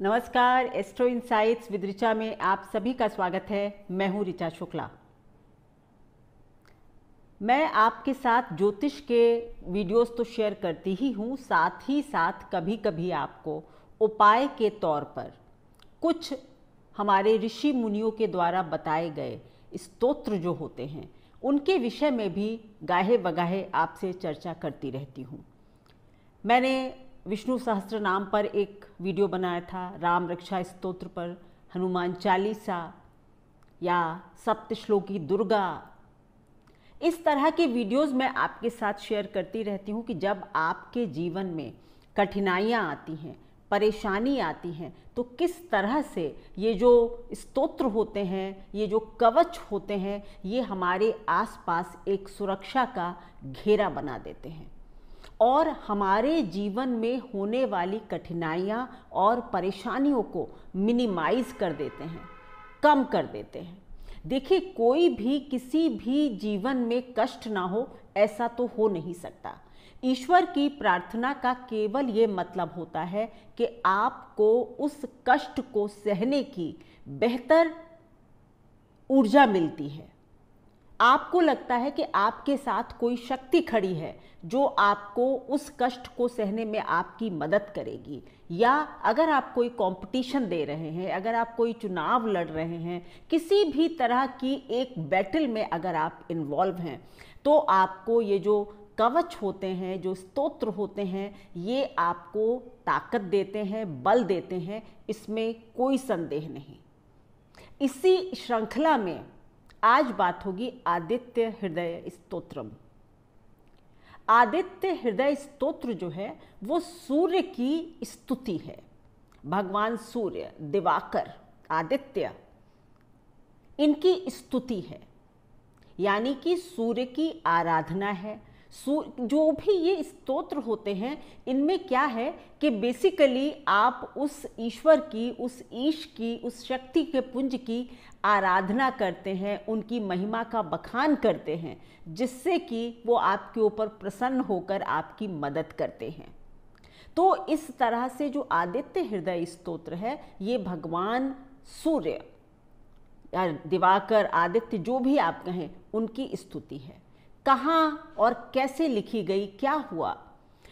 नमस्कार astro insights with Richa में आप सभी का स्वागत है मैं हूं रिचा शुक्ला मैं आपके साथ ज्योतिष के वीडियोस तो शेयर करती ही हूं साथ ही साथ कभी कभी आपको उपाय के तौर पर कुछ हमारे ऋषि मुनियों के द्वारा बताए गए स्तोत्र जो होते हैं उनके विषय में भी गाहे बगाहे आपसे चर्चा करती रहती हूँ मैंने विष्णु सहस्त्र नाम पर एक वीडियो बनाया था राम रक्षा स्तोत्र पर हनुमान चालीसा या सप्तश्लोकी दुर्गा इस तरह के वीडियोस मैं आपके साथ शेयर करती रहती हूँ कि जब आपके जीवन में कठिनाइयाँ आती हैं परेशानी आती हैं तो किस तरह से ये जो स्तोत्र होते हैं ये जो कवच होते हैं ये हमारे आसपास एक सुरक्षा का घेरा बना देते हैं और हमारे जीवन में होने वाली कठिनाइयाँ और परेशानियों को मिनिमाइज कर देते हैं कम कर देते हैं देखिए कोई भी किसी भी जीवन में कष्ट ना हो ऐसा तो हो नहीं सकता ईश्वर की प्रार्थना का केवल ये मतलब होता है कि आपको उस कष्ट को सहने की बेहतर ऊर्जा मिलती है आपको लगता है कि आपके साथ कोई शक्ति खड़ी है जो आपको उस कष्ट को सहने में आपकी मदद करेगी या अगर आप कोई कंपटीशन दे रहे हैं अगर आप कोई चुनाव लड़ रहे हैं किसी भी तरह की एक बैटल में अगर आप इन्वॉल्व हैं तो आपको ये जो कवच होते हैं जो स्तोत्र होते हैं ये आपको ताकत देते हैं बल देते हैं इसमें कोई संदेह नहीं इसी श्रृंखला में आज बात होगी आदित्य हृदय स्तोत्रम आदित्य हृदय स्तोत्र जो है वो सूर्य की स्तुति है भगवान सूर्य दिवाकर आदित्य इनकी स्तुति है यानी कि सूर्य की आराधना है जो भी ये स्तोत्र होते हैं इनमें क्या है कि बेसिकली आप उस ईश्वर की उस ईश की उस शक्ति के पुंज की आराधना करते हैं उनकी महिमा का बखान करते हैं जिससे कि वो आपके ऊपर प्रसन्न होकर आपकी मदद करते हैं तो इस तरह से जो आदित्य हृदय स्तोत्र है ये भगवान सूर्य या दिवाकर आदित्य जो भी आप कहें उनकी स्तुति है कहाँ और कैसे लिखी गई क्या हुआ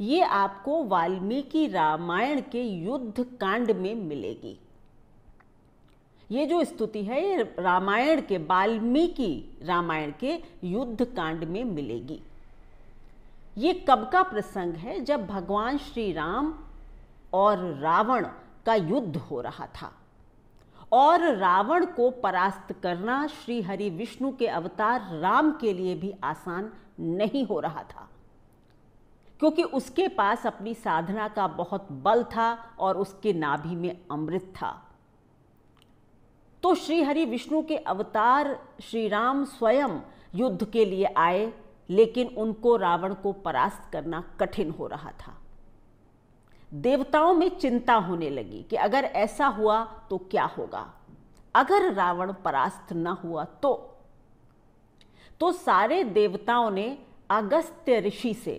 ये आपको वाल्मीकि रामायण के युद्ध कांड में मिलेगी ये जो स्तुति है ये रामायण के वाल्मीकि रामायण के युद्ध कांड में मिलेगी ये कब का प्रसंग है जब भगवान श्री राम और रावण का युद्ध हो रहा था और रावण को परास्त करना श्री हरि विष्णु के अवतार राम के लिए भी आसान नहीं हो रहा था क्योंकि उसके पास अपनी साधना का बहुत बल था और उसके नाभि में अमृत था तो श्री हरि विष्णु के अवतार श्री राम स्वयं युद्ध के लिए आए लेकिन उनको रावण को परास्त करना कठिन हो रहा था देवताओं में चिंता होने लगी कि अगर ऐसा हुआ तो क्या होगा अगर रावण परास्त न हुआ तो तो सारे देवताओं ने अगस्त्य ऋषि से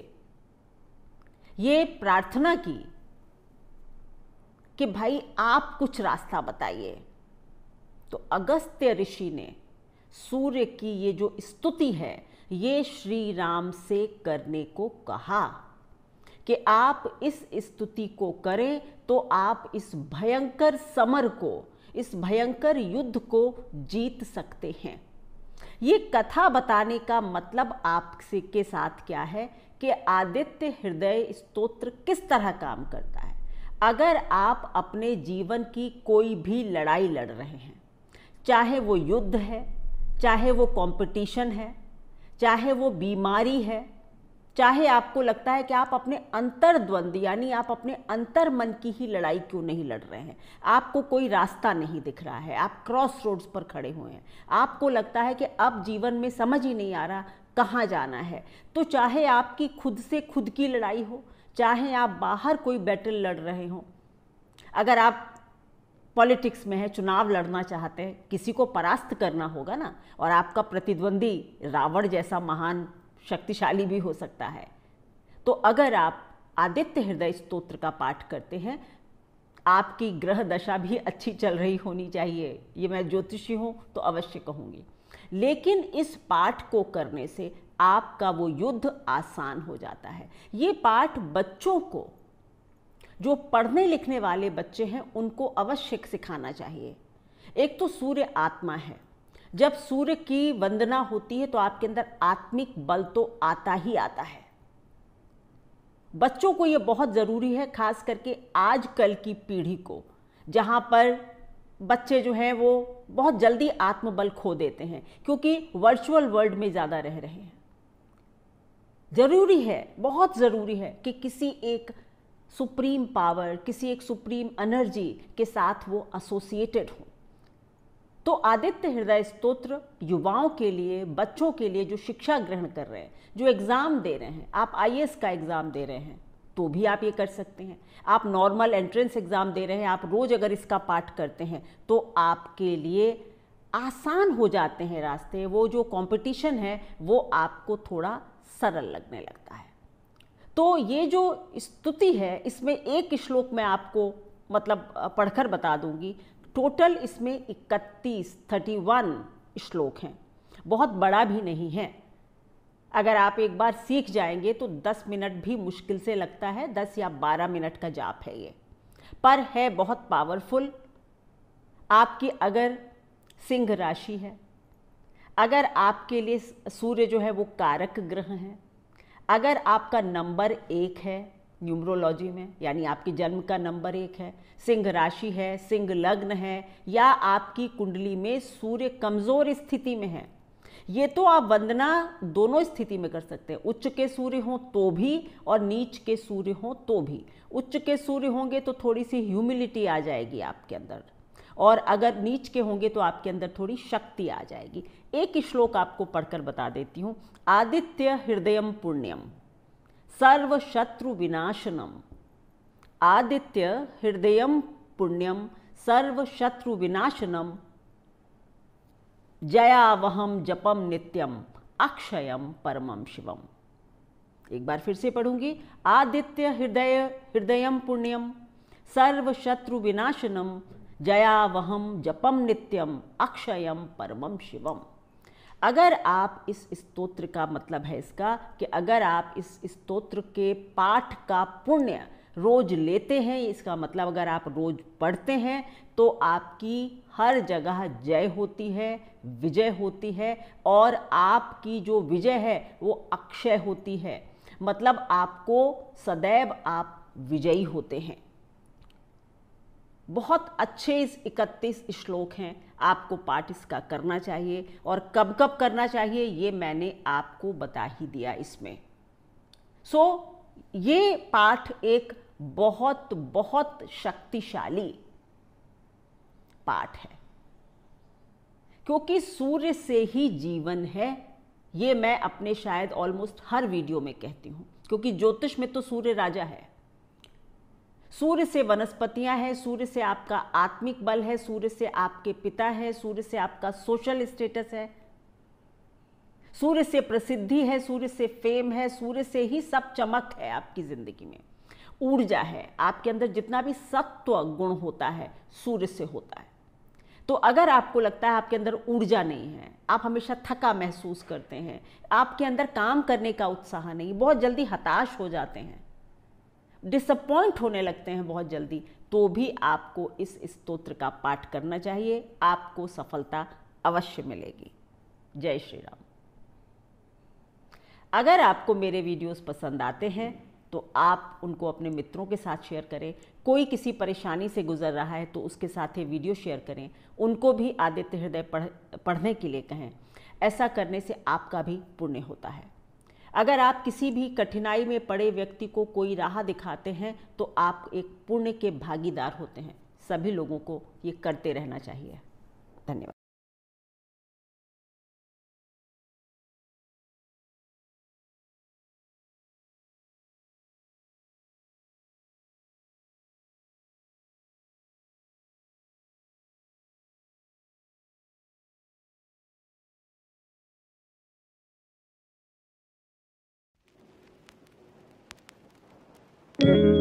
यह प्रार्थना की कि भाई आप कुछ रास्ता बताइए तो अगस्त्य ऋषि ने सूर्य की ये जो स्तुति है ये श्री राम से करने को कहा कि आप इस स्तुति को करें तो आप इस भयंकर समर को इस भयंकर युद्ध को जीत सकते हैं ये कथा बताने का मतलब आपसे के साथ क्या है कि आदित्य हृदय स्तोत्र किस तरह काम करता है अगर आप अपने जीवन की कोई भी लड़ाई लड़ रहे हैं चाहे वो युद्ध है चाहे वो कंपटीशन है चाहे वो बीमारी है चाहे आपको लगता है कि आप अपने अंतर्द्वंद यानी आप अपने अंतर मन की ही लड़ाई क्यों नहीं लड़ रहे हैं आपको कोई रास्ता नहीं दिख रहा है आप क्रॉस रोड्स पर खड़े हुए हैं आपको लगता है कि अब जीवन में समझ ही नहीं आ रहा कहाँ जाना है तो चाहे आपकी खुद से खुद की लड़ाई हो चाहे आप बाहर कोई बैटल लड़ रहे हों अगर आप पॉलिटिक्स में है चुनाव लड़ना चाहते हैं किसी को परास्त करना होगा ना और आपका प्रतिद्वंदी रावण जैसा महान शक्तिशाली भी हो सकता है तो अगर आप आदित्य हृदय स्तोत्र का पाठ करते हैं आपकी ग्रह दशा भी अच्छी चल रही होनी चाहिए ये मैं ज्योतिषी हूँ तो अवश्य कहूँगी लेकिन इस पाठ को करने से आपका वो युद्ध आसान हो जाता है ये पाठ बच्चों को जो पढ़ने लिखने वाले बच्चे हैं उनको अवश्य सिखाना चाहिए एक तो सूर्य आत्मा है जब सूर्य की वंदना होती है तो आपके अंदर आत्मिक बल तो आता ही आता है बच्चों को यह बहुत ज़रूरी है खास करके आजकल की पीढ़ी को जहां पर बच्चे जो हैं वो बहुत जल्दी आत्मबल खो देते हैं क्योंकि वर्चुअल वर्ल्ड में ज़्यादा रह रहे हैं ज़रूरी है बहुत ज़रूरी है कि किसी एक सुप्रीम पावर किसी एक सुप्रीम एनर्जी के साथ वो एसोसिएटेड हों तो आदित्य हृदय स्त्रोत्र युवाओं के लिए बच्चों के लिए जो शिक्षा ग्रहण कर रहे हैं जो एग्ज़ाम दे रहे हैं आप आई का एग्ज़ाम दे रहे हैं तो भी आप ये कर सकते हैं आप नॉर्मल एंट्रेंस एग्ज़ाम दे रहे हैं आप रोज़ अगर इसका पाठ करते हैं तो आपके लिए आसान हो जाते हैं रास्ते वो जो कंपटीशन है वो आपको थोड़ा सरल लगने लगता है तो ये जो स्तुति है इसमें एक श्लोक में आपको मतलब पढ़कर बता दूंगी टोटल इसमें 31, 31 श्लोक हैं बहुत बड़ा भी नहीं है अगर आप एक बार सीख जाएंगे तो 10 मिनट भी मुश्किल से लगता है 10 या 12 मिनट का जाप है ये पर है बहुत पावरफुल आपकी अगर सिंह राशि है अगर आपके लिए सूर्य जो है वो कारक ग्रह हैं अगर आपका नंबर एक है न्यूमरोलॉजी में यानी आपके जन्म का नंबर एक है सिंह राशि है सिंह लग्न है या आपकी कुंडली में सूर्य कमज़ोर स्थिति में है ये तो आप वंदना दोनों स्थिति में कर सकते हैं उच्च के सूर्य हों तो भी और नीच के सूर्य हों तो भी उच्च के सूर्य होंगे तो थोड़ी सी ह्यूमिलिटी आ जाएगी आपके अंदर और अगर नीच के होंगे तो आपके अंदर थोड़ी शक्ति आ जाएगी एक श्लोक आपको पढ़कर बता देती हूँ आदित्य हृदयम पुण्यम शत्रु विनाशनम आदित्य हृदय पुण्यम शत्रु विनाशनम जयावहम जपम नित्यम अक्षयम परमम शिवम एक बार फिर से पढ़ूंगी आदित्य हृदय हृदय पुण्यम शत्रु विनाशनम जयावहम जपम नित्यम अक्षयम परमम शिवम अगर आप इस स्तोत्र का मतलब है इसका कि अगर आप इस स्तोत्र के पाठ का पुण्य रोज लेते हैं इसका मतलब अगर आप रोज पढ़ते हैं तो आपकी हर जगह जय होती है विजय होती है और आपकी जो विजय है वो अक्षय होती है मतलब आपको सदैव आप विजयी होते हैं बहुत अच्छे इस इकतीस श्लोक हैं आपको पाठ इसका करना चाहिए और कब कब करना चाहिए ये मैंने आपको बता ही दिया इसमें सो so, ये पाठ एक बहुत बहुत शक्तिशाली पाठ है क्योंकि सूर्य से ही जीवन है ये मैं अपने शायद ऑलमोस्ट हर वीडियो में कहती हूँ क्योंकि ज्योतिष में तो सूर्य राजा है सूर्य से वनस्पतियां हैं सूर्य से आपका आत्मिक बल है सूर्य से आपके पिता है सूर्य से आपका सोशल स्टेटस है सूर्य से प्रसिद्धि है सूर्य से फेम है सूर्य से ही सब चमक है आपकी ज़िंदगी में ऊर्जा है आपके अंदर जितना भी सत्व गुण होता है सूर्य से होता है तो अगर आपको लगता है आपके अंदर ऊर्जा नहीं है आप हमेशा थका महसूस करते हैं आपके अंदर काम करने का उत्साह नहीं बहुत जल्दी हताश हो जाते हैं डिसअपॉइंट होने लगते हैं बहुत जल्दी तो भी आपको इस स्तोत्र का पाठ करना चाहिए आपको सफलता अवश्य मिलेगी जय श्री राम अगर आपको मेरे वीडियोस पसंद आते हैं तो आप उनको अपने मित्रों के साथ शेयर करें कोई किसी परेशानी से गुजर रहा है तो उसके साथ ये वीडियो शेयर करें उनको भी आदित्य हृदय पढ़ पढ़ने के लिए कहें ऐसा करने से आपका भी पुण्य होता है अगर आप किसी भी कठिनाई में पड़े व्यक्ति को कोई राह दिखाते हैं तो आप एक पुण्य के भागीदार होते हैं सभी लोगों को ये करते रहना चाहिए धन्यवाद Thank you.